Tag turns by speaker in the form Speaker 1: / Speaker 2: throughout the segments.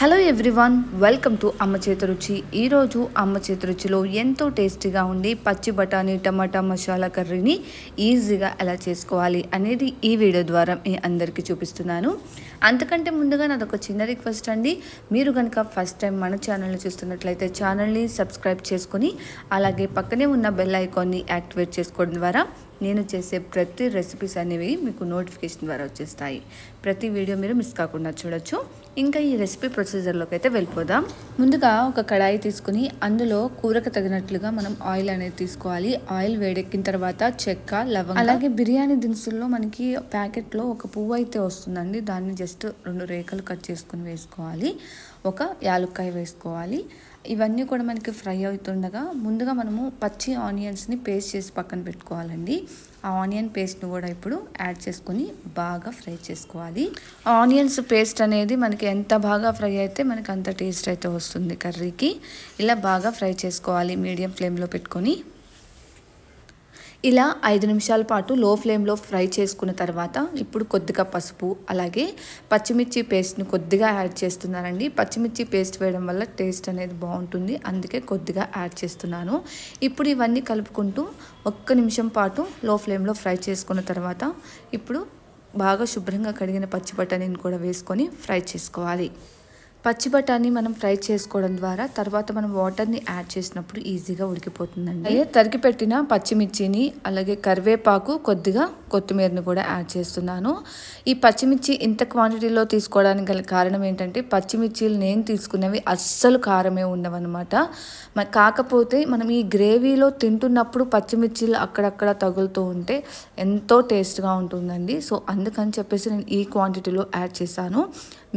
Speaker 1: hello everyone welcome to అమ్మ చేతి రుచి ఈరోజు అమ్మ చేతి రుచిలో ఎంతో టేస్టీగా ఉండి పచ్చి బఠానీ టమాటా మసాలా కర్రీని ఈజీగా ఎలా చేసుకోవాలి అనేది ఈ వీడియో ద్వారా మీ అందరికీ చూపిస్తున్నాను అంతకంటే ముందుగా నాదొక చిన్న రిక్వెస్ట్ అండి మీరు కనుక ఫస్ట్ టైం మన ఛానల్ని చూస్తున్నట్లయితే ఛానల్ని సబ్స్క్రైబ్ చేసుకుని అలాగే పక్కనే ఉన్న బెల్ ఐకాన్ని యాక్టివేట్ చేసుకోవడం ద్వారా నేను చేసే ప్రతి రెసిపీస్ అనేవి మీకు నోటిఫికేషన్ ద్వారా వచ్చేస్తాయి ప్రతి వీడియో మీరు మిస్ కాకుండా చూడొచ్చు ఇంకా ఈ రెసిపీ ప్రొసీజర్లోకి అయితే వెళ్ళిపోదాం ముందుగా ఒక కడాయి తీసుకుని అందులో కూరకు తగినట్లుగా మనం ఆయిల్ అనేది తీసుకోవాలి ఆయిల్ వేడెక్కిన తర్వాత చెక్క లవ అలాగే బిర్యానీ దినుసుల్లో మనకి ప్యాకెట్లో ఒక పువ్వు అయితే వస్తుందండి దాన్ని జస్ట్ రెండు రేఖలు కట్ చేసుకుని వేసుకోవాలి ఒక యాలుక్కాయ వేసుకోవాలి ఇవన్నీ కూడా మనకి ఫ్రై అవుతుండగా ముందుగా మనము పచ్చి ఆనియన్స్ని పేస్ట్ చేసి పక్కన పెట్టుకోవాలండి ఆ ఆనియన్ పేస్ట్ను కూడా ఇప్పుడు యాడ్ చేసుకొని బాగా ఫ్రై చేసుకోవాలి ఆనియన్స్ పేస్ట్ అనేది మనకి ఎంత బాగా ఫ్రై అయితే మనకి అంత టేస్ట్ అయితే వస్తుంది కర్రీకి ఇలా బాగా ఫ్రై చేసుకోవాలి మీడియం ఫ్లేమ్లో పెట్టుకొని ఇలా ఐదు నిమిషాల పాటు లో ఫ్లేమ్లో ఫ్రై చేసుకున్న తర్వాత ఇప్పుడు కొద్దిగా పసుపు అలాగే పచ్చిమిర్చి పేస్ట్ని కొద్దిగా యాడ్ చేస్తున్నానండి పచ్చిమిర్చి పేస్ట్ వేయడం వల్ల టేస్ట్ అనేది బాగుంటుంది అందుకే కొద్దిగా యాడ్ చేస్తున్నాను ఇప్పుడు ఇవన్నీ కలుపుకుంటూ ఒక్క నిమిషం పాటు లో ఫ్లేమ్లో ఫ్రై చేసుకున్న తర్వాత ఇప్పుడు బాగా శుభ్రంగా కడిగిన పచ్చి బఠానీని కూడా వేసుకొని ఫ్రై చేసుకోవాలి పచ్చి బఠానీ మనం ఫ్రై చేసుకోవడం ద్వారా తర్వాత మనం వాటర్ని యాడ్ చేసినప్పుడు ఈజీగా ఉడికిపోతుందండి తరిగి పెట్టిన పచ్చిమిర్చిని అలాగే కరివేపాకు కొద్దిగా కొత్తిమీరని కూడా యాడ్ చేస్తున్నాను ఈ పచ్చిమిర్చి ఇంత క్వాంటిటీలో తీసుకోవడానికి గల కారణం ఏంటంటే పచ్చిమిర్చిలు నేను తీసుకున్నవి అస్సలు కారమే ఉండవన్నమాట కాకపోతే మనం ఈ గ్రేవీలో తింటున్నప్పుడు పచ్చిమిర్చిలు అక్కడక్కడ తగులుతూ ఉంటే ఎంతో టేస్ట్గా ఉంటుందండి సో అందుకని చెప్పేసి నేను ఈ క్వాంటిటీలో యాడ్ చేశాను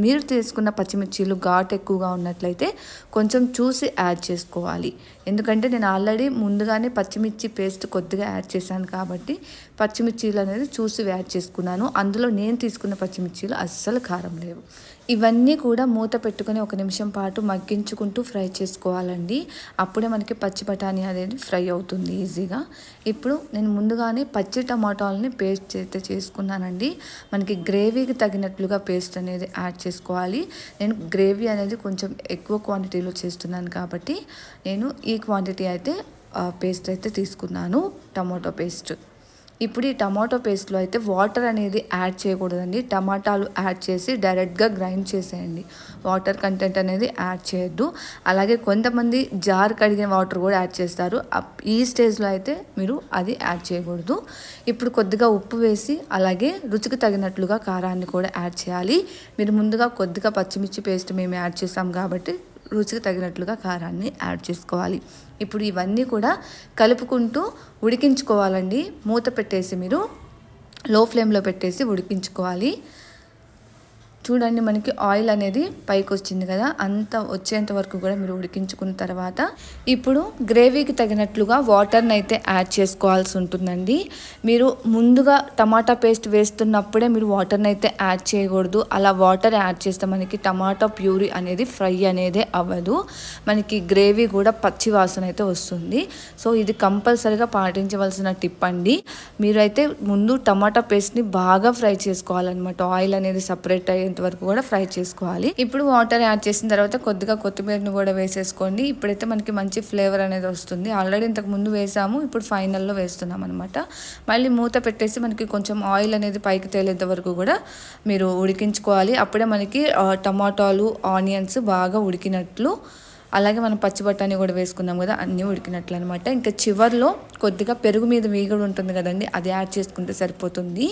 Speaker 1: మీరు తీసుకున్న పచ్చిమిర్చీలు ఘాట్ ఎక్కువగా ఉన్నట్లయితే కొంచెం చూసి యాడ్ చేసుకోవాలి ఎందుకంటే నేను ఆల్రెడీ ముందుగానే పచ్చిమిర్చి పేస్ట్ కొద్దిగా యాడ్ చేశాను కాబట్టి పచ్చిమిర్చిల అనేది చూసి యాడ్ చేసుకున్నాను అందులో నేను తీసుకున్న పచ్చిమిర్చిలు అస్సలు కారం లేవు ఇవన్నీ కూడా మూత పెట్టుకొని ఒక నిమిషం పాటు మగ్గించుకుంటూ ఫ్రై చేసుకోవాలండి అప్పుడే మనకి పచ్చి బఠానీ అనేది ఫ్రై అవుతుంది ఈజీగా ఇప్పుడు నేను ముందుగానే పచ్చి టమాటాలని పేస్ట్ అయితే చేసుకున్నానండి మనకి గ్రేవీకి తగినట్లుగా పేస్ట్ అనేది యాడ్ చేసుకోవాలి నేను గ్రేవీ అనేది కొంచెం ఎక్కువ క్వాంటిటీలో చేస్తున్నాను కాబట్టి నేను ఈ క్వాంటిటీ అయితే పేస్ట్ అయితే తీసుకున్నాను టమాటో పేస్ట్ ఇప్పుడు ఈ టమాటో పేస్ట్లో అయితే వాటర్ అనేది యాడ్ చేయకూడదండి టమాటాలు యాడ్ చేసి డైరెక్ట్గా గ్రైండ్ చేసేయండి వాటర్ కంటెంట్ అనేది యాడ్ చేయొద్దు అలాగే కొంతమంది జార్ కడిగిన వాటర్ కూడా యాడ్ చేస్తారు ఈ స్టేజ్లో అయితే మీరు అది యాడ్ చేయకూడదు ఇప్పుడు కొద్దిగా ఉప్పు వేసి అలాగే రుచికి తగినట్లుగా కారాన్ని కూడా యాడ్ చేయాలి మీరు ముందుగా కొద్దిగా పచ్చిమిర్చి పేస్ట్ మేము యాడ్ చేస్తాం కాబట్టి రుచికి తగినట్లుగా కారాన్ని యాడ్ చేసుకోవాలి ఇప్పుడు ఇవన్నీ కూడా కలుపుకుంటూ ఉడికించుకోవాలండి మూత పెట్టేసి మీరు లో ఫ్లేమ్లో పెట్టేసి ఉడికించుకోవాలి చూడండి మనకి ఆయిల్ అనేది పైకి వచ్చింది కదా అంత వచ్చేంత వరకు కూడా మీరు ఉడికించుకున్న తర్వాత ఇప్పుడు గ్రేవీకి తగినట్లుగా వాటర్ని అయితే యాడ్ చేసుకోవాల్సి ఉంటుందండి మీరు ముందుగా టమాటా పేస్ట్ వేస్తున్నప్పుడే మీరు వాటర్ని అయితే యాడ్ చేయకూడదు అలా వాటర్ యాడ్ చేస్తే మనకి టమాటా ప్యూరీ అనేది ఫ్రై అనేది అవ్వదు మనకి గ్రేవీ కూడా పచ్చి వాసన అయితే వస్తుంది సో ఇది కంపల్సరిగా పాటించవలసిన టిప్ అండి మీరైతే ముందు టమాటా పేస్ట్ని బాగా ఫ్రై చేసుకోవాలన్నమాట ఆయిల్ అనేది సపరేట్ అయ్యేంత వరకు కూడా ఫ్రై చేసుకోవాలి ఇప్పుడు వాటర్ యాడ్ చేసిన తర్వాత కొద్దిగా కొత్తిమీరను కూడా వేసేసుకోండి ఇప్పుడైతే మనకి మంచి ఫ్లేవర్ అనేది వస్తుంది ఆల్రెడీ ఇంతకు ముందు వేసాము ఇప్పుడు ఫైనల్లో వేస్తున్నాం అనమాట మళ్ళీ మూత పెట్టేసి మనకి కొంచెం ఆయిల్ అనేది పైకి తేలేంత వరకు కూడా మీరు ఉడికించుకోవాలి అప్పుడే మనకి టమాటాలు ఆనియన్స్ బాగా ఉడికినట్లు అలాగే మనం పచ్చి బఠానీ కూడా వేసుకున్నాం కదా అన్నీ ఉడికినట్లు అనమాట ఇంకా చివరిలో కొద్దిగా పెరుగు మీద మీగడు ఉంటుంది కదండి అది యాడ్ చేసుకుంటే సరిపోతుంది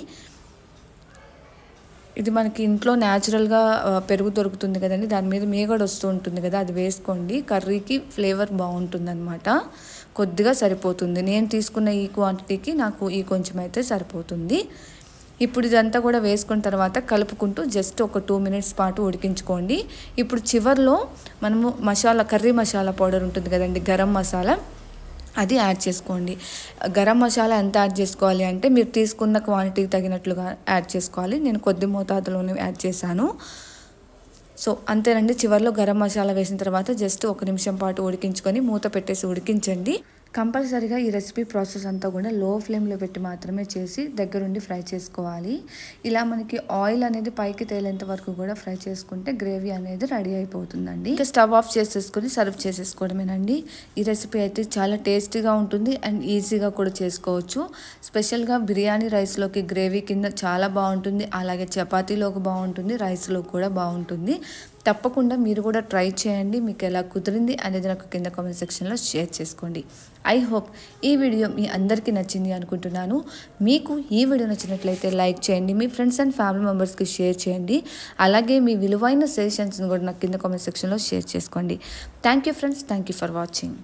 Speaker 1: ఇది మనకి ఇంట్లో న్యాచురల్గా పెరుగు దొరుకుతుంది కదండి దాని మీద కూడా వస్తూ ఉంటుంది కదా అది వేసుకోండి కర్రీకి ఫ్లేవర్ బాగుంటుంది అనమాట కొద్దిగా సరిపోతుంది నేను తీసుకున్న ఈ క్వాంటిటీకి నాకు ఈ కొంచెం అయితే సరిపోతుంది ఇప్పుడు ఇదంతా కూడా వేసుకున్న తర్వాత కలుపుకుంటూ జస్ట్ ఒక టూ మినిట్స్ పాటు ఉడికించుకోండి ఇప్పుడు చివరిలో మనము మసాలా కర్రీ మసాలా పౌడర్ ఉంటుంది కదండి గరం మసాలా అది యాడ్ చేసుకోండి గరం మసాలా ఎంత యాడ్ చేసుకోవాలి అంటే మీరు తీసుకున్న క్వాంటిటీకి తగినట్లుగా యాడ్ చేసుకోవాలి నేను కొద్ది మోతాదులోనే యాడ్ చేశాను సో అంతేనండి చివరిలో గరం మసాలా వేసిన తర్వాత జస్ట్ ఒక నిమిషం పాటు ఉడికించుకొని మూత పెట్టేసి ఉడికించండి కంపల్సరీగా ఈ రెసిపీ ప్రాసెస్ అంతా కూడా లో ఫ్లేమ్లో పెట్టి మాత్రమే చేసి దగ్గరుండి ఫ్రై చేసుకోవాలి ఇలా మనకి ఆయిల్ అనేది పైకి తేలేంత వరకు కూడా ఫ్రై చేసుకుంటే గ్రేవీ అనేది రెడీ అయిపోతుందండి ఇంకా స్టవ్ ఆఫ్ చేసేసుకొని సర్వ్ చేసేసుకోవడమేనండి ఈ రెసిపీ అయితే చాలా టేస్టీగా ఉంటుంది అండ్ ఈజీగా కూడా చేసుకోవచ్చు స్పెషల్గా బిర్యానీ రైస్లోకి గ్రేవీ కింద చాలా బాగుంటుంది అలాగే చపాతీలోకి బాగుంటుంది రైస్లో కూడా బాగుంటుంది తప్పకుండా మీరు కూడా ట్రై చేయండి మీకు ఎలా కుదిరింది అనేది నాకు కింద కామెంట్ సెక్షన్లో షేర్ చేసుకోండి ఐ హోప్ ఈ వీడియో మీ అందరికీ నచ్చింది అనుకుంటున్నాను మీకు ఈ వీడియో నచ్చినట్లయితే లైక్ చేయండి మీ ఫ్రెండ్స్ అండ్ ఫ్యామిలీ మెంబర్స్కి షేర్ చేయండి అలాగే మీ విలువైన సజెషన్స్ని కూడా నాకు కింద కామెంట్ సెక్షన్లో షేర్ చేసుకోండి thank friends thank for watching